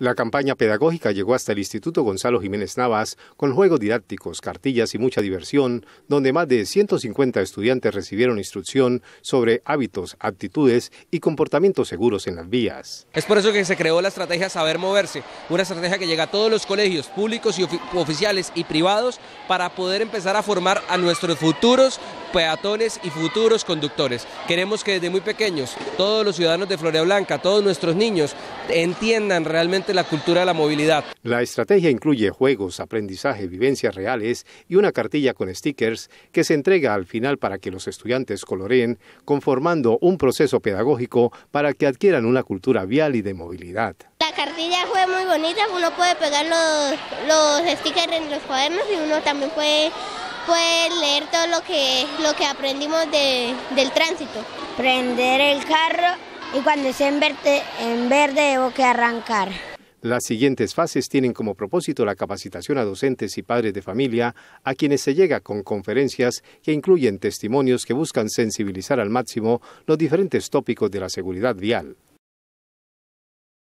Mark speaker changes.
Speaker 1: La campaña pedagógica llegó hasta el Instituto Gonzalo Jiménez Navas con juegos didácticos, cartillas y mucha diversión, donde más de 150 estudiantes recibieron instrucción sobre hábitos, actitudes y comportamientos seguros en las vías.
Speaker 2: Es por eso que se creó la estrategia Saber Moverse, una estrategia que llega a todos los colegios públicos y oficiales y privados para poder empezar a formar a nuestros futuros peatones y futuros conductores. Queremos que desde muy pequeños todos los ciudadanos de Florida Blanca, todos nuestros niños, entiendan realmente la cultura de la movilidad.
Speaker 1: La estrategia incluye juegos, aprendizaje, vivencias
Speaker 2: reales y
Speaker 1: una cartilla con stickers que se entrega al final para que los estudiantes coloreen, conformando un proceso pedagógico para que adquieran una cultura vial y de movilidad. La
Speaker 3: cartilla fue muy bonita, uno puede pegar los, los stickers en los cuadernos y uno también puede
Speaker 4: puede leer todo lo que, lo que aprendimos del tránsito. Prender el carro y cuando esté en verde, en verde debo que arrancar.
Speaker 1: Las siguientes fases tienen como propósito la capacitación a docentes y padres de familia, a quienes se llega con conferencias que incluyen testimonios que buscan sensibilizar al máximo los diferentes tópicos de la seguridad vial.